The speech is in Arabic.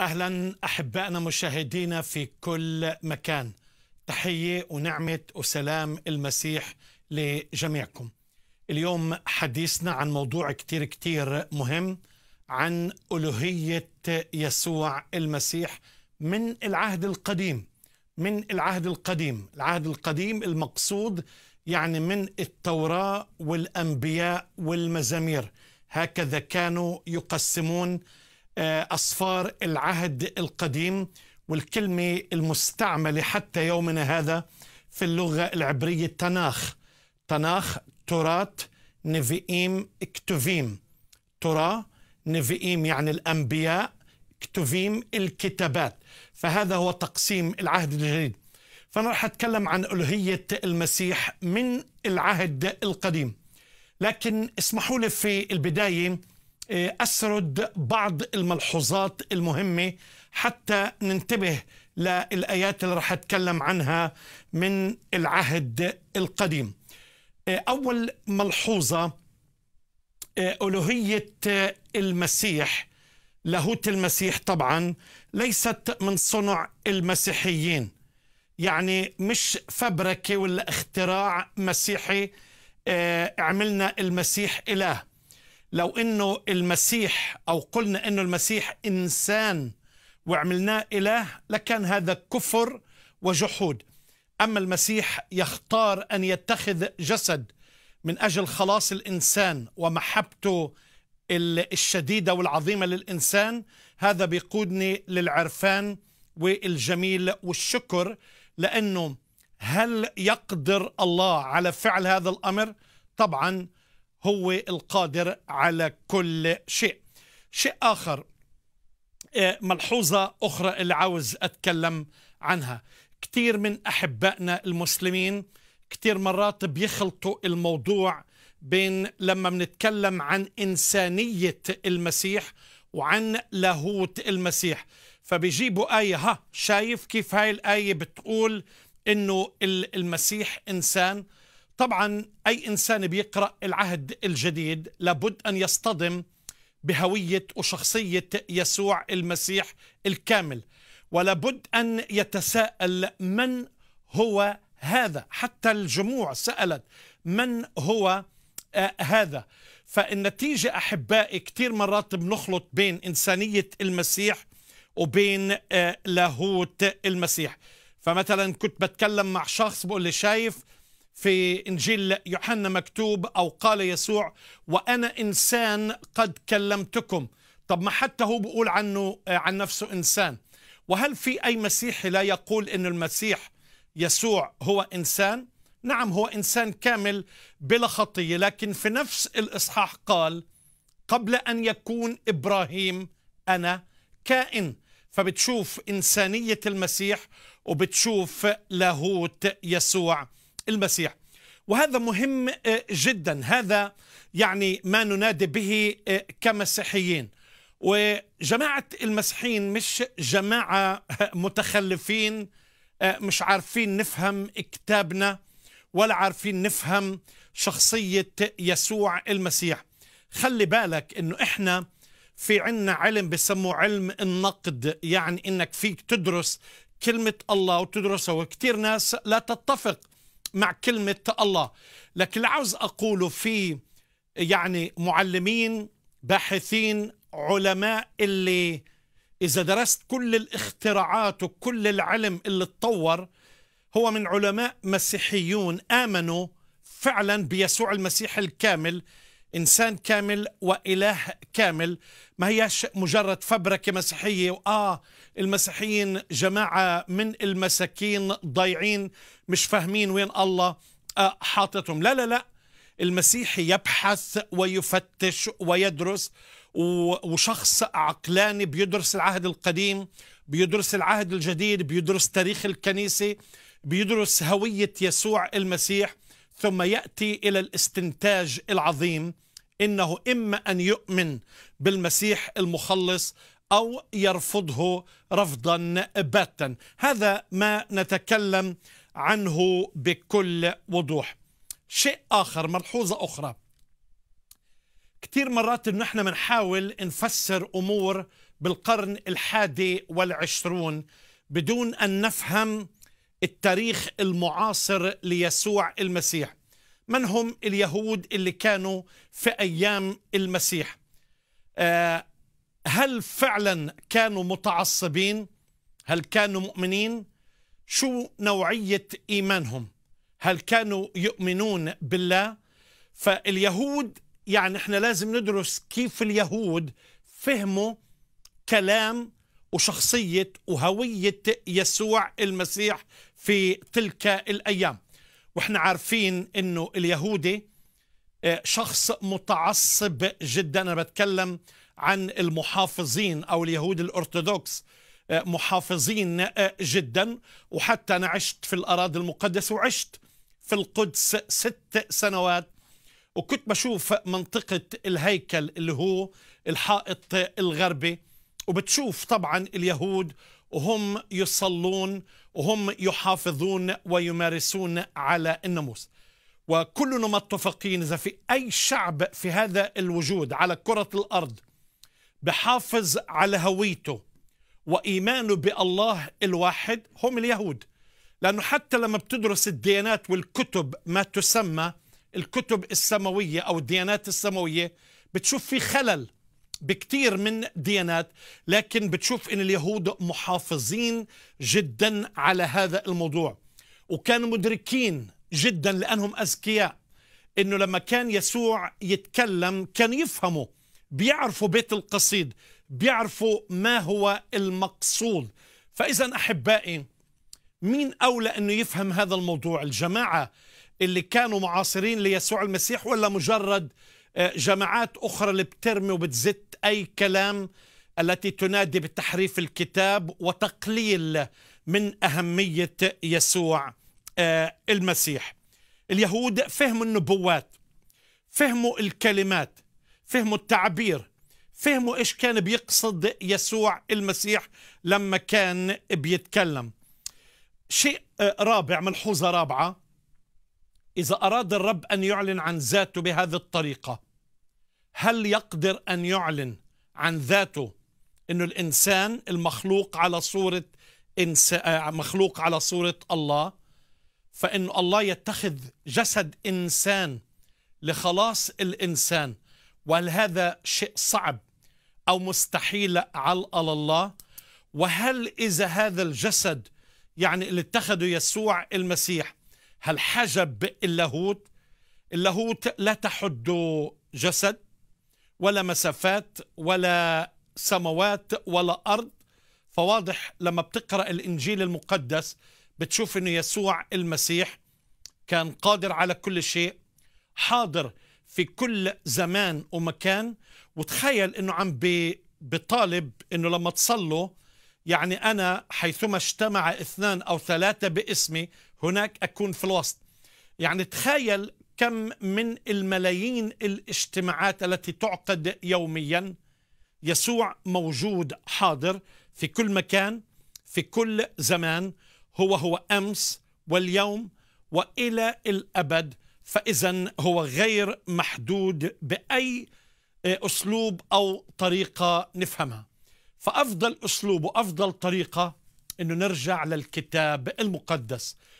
اهلا احبائنا مشاهدينا في كل مكان تحيه ونعمه وسلام المسيح لجميعكم اليوم حديثنا عن موضوع كتير كتير مهم عن الوهيه يسوع المسيح من العهد القديم من العهد القديم العهد القديم المقصود يعني من التوراه والانبياء والمزامير هكذا كانوا يقسمون آه، أصفار العهد القديم والكلمة المستعملة حتى يومنا هذا في اللغة العبرية تناخ تناخ تراث نفيئيم اكتوفيم ترا نفيئيم يعني الأنبياء اكتوفيم الكتابات فهذا هو تقسيم العهد الجديد فأنا رح أتكلم عن ألوهية المسيح من العهد القديم لكن اسمحوا لي في البداية إيه، أسرد بعض الملحوظات المهمة حتى ننتبه للآيات اللي رح أتكلم عنها من العهد القديم إيه، أول ملحوظة إيه، ألوهية المسيح لاهوت المسيح طبعا ليست من صنع المسيحيين يعني مش فبركة ولا اختراع مسيحي عملنا المسيح إله لو انه المسيح او قلنا انه المسيح انسان وعملناه اله لكان هذا كفر وجحود اما المسيح يختار ان يتخذ جسد من اجل خلاص الانسان ومحبته الشديده والعظيمه للانسان هذا بيقودني للعرفان والجميل والشكر لانه هل يقدر الله على فعل هذا الامر؟ طبعا هو القادر على كل شيء شيء آخر آه، ملحوظة أخرى اللي عاوز أتكلم عنها كثير من أحبائنا المسلمين كثير مرات بيخلطوا الموضوع بين لما بنتكلم عن إنسانية المسيح وعن لاهوت المسيح فبيجيبوا آية ها شايف كيف هاي الآية بتقول إنه المسيح إنسان طبعا أي إنسان بيقرأ العهد الجديد لابد أن يصطدم بهوية وشخصية يسوع المسيح الكامل ولابد أن يتساءل من هو هذا حتى الجموع سألت من هو آه هذا فالنتيجة أحبائي كثير مرات بنخلط بين إنسانية المسيح وبين آه لاهوت المسيح فمثلا كنت بتكلم مع شخص بقول لي شايف في انجيل يوحنا مكتوب او قال يسوع وانا انسان قد كلمتكم طب ما حتى هو بيقول عنه آه، عن نفسه انسان وهل في اي مسيحي لا يقول ان المسيح يسوع هو انسان نعم هو انسان كامل بلا خطيه لكن في نفس الاصحاح قال قبل ان يكون ابراهيم انا كائن فبتشوف انسانيه المسيح وبتشوف لاهوت يسوع المسيح وهذا مهم آه، جدا هذا يعني ما ننادي به آه، كمسيحيين وجماعة المسيحيين مش جماعة آه، متخلفين مش عارفين نفهم كتابنا ولا عارفين نفهم شخصية يسوع المسيح خلي بالك انه احنا في عنا علم بسموه علم النقد يعني انك فيك تدرس كلمة الله وتدرسها وكثير ناس لا تتفق مع كلمة الله لكن عاوز أقوله في يعني معلمين باحثين علماء اللي إذا درست كل الاختراعات وكل العلم اللي اتطور هو من علماء مسيحيون آمنوا فعلا بيسوع المسيح الكامل إنسان كامل وإله كامل ما هياش مجرد فبركة مسيحية وآه المسيحيين جماعة من المساكين ضايعين مش فاهمين وين الله آه، حاططهم لا لا لا المسيحي يبحث ويفتش ويدرس وشخص عقلاني بيدرس العهد القديم بيدرس العهد الجديد بيدرس تاريخ الكنيسة بيدرس هوية يسوع المسيح ثم يأتي إلى الاستنتاج العظيم انه اما ان يؤمن بالمسيح المخلص او يرفضه رفضا باتا هذا ما نتكلم عنه بكل وضوح شيء اخر ملحوظه اخرى كثير مرات انه احنا بنحاول نفسر امور بالقرن الحادي والعشرون بدون ان نفهم التاريخ المعاصر ليسوع المسيح من هم اليهود اللي كانوا في أيام المسيح آه، هل فعلا كانوا متعصبين هل كانوا مؤمنين شو نوعية إيمانهم هل كانوا يؤمنون بالله فاليهود يعني احنا لازم ندرس كيف اليهود فهموا كلام وشخصية وهوية يسوع المسيح في تلك الأيام واحنا عارفين انه اليهودي آه، شخص متعصب جدا انا بتكلم عن المحافظين او اليهود الارثوذكس آه، محافظين آه، جدا وحتى انا عشت في الاراضي المقدسه وعشت في القدس ست سنوات وكنت بشوف منطقه الهيكل اللي هو الحائط الغربي وبتشوف طبعا اليهود وهم يصلون وهم يحافظون ويمارسون على الناموس وكلنا متفقين إذا في أي شعب في هذا الوجود على كرة الأرض بحافظ على هويته وإيمانه بالله الواحد هم اليهود لأنه حتى لما بتدرس الديانات والكتب ما تسمى الكتب السماوية أو الديانات السماوية بتشوف في خلل بكثير من ديانات لكن بتشوف ان اليهود محافظين جدا على هذا الموضوع وكانوا مدركين جدا لانهم اذكياء انه لما كان يسوع يتكلم كان يفهموا بيعرفوا بيت القصيد بيعرفوا ما هو المقصود فاذا احبائي مين اولى انه يفهم هذا الموضوع الجماعه اللي كانوا معاصرين ليسوع المسيح ولا مجرد جماعات أخرى اللي بترمي وبتزت أي كلام التي تنادي بتحريف الكتاب وتقليل من أهمية يسوع آه، المسيح اليهود فهموا النبوات فهموا الكلمات فهموا التعبير فهموا إيش كان بيقصد يسوع المسيح لما كان بيتكلم شيء آه، رابع ملحوظة رابعة إذا أراد الرب أن يعلن عن ذاته بهذه الطريقة هل يقدر ان يعلن عن ذاته انه الانسان المخلوق على صوره إنس... آه، مخلوق على صوره الله فان الله يتخذ جسد انسان لخلاص الانسان وهل هذا شيء صعب او مستحيل على الله وهل اذا هذا الجسد يعني اللي اتخذه يسوع المسيح هل حجب اللاهوت اللاهوت لا تحد جسد ولا مسافات ولا سماوات ولا أرض فواضح لما بتقرأ الإنجيل المقدس بتشوف أنه يسوع المسيح كان قادر على كل شيء حاضر في كل زمان ومكان وتخيل أنه عم بطالب أنه لما تصلوا يعني أنا حيثما اجتمع اثنان أو ثلاثة باسمي هناك أكون في الوسط يعني تخيل كم من الملايين الاجتماعات التي تعقد يوميا يسوع موجود حاضر في كل مكان في كل زمان هو هو امس واليوم والى الابد فاذا هو غير محدود باي آه، اسلوب او طريقه نفهمها فافضل اسلوب وافضل طريقه انه نرجع للكتاب المقدس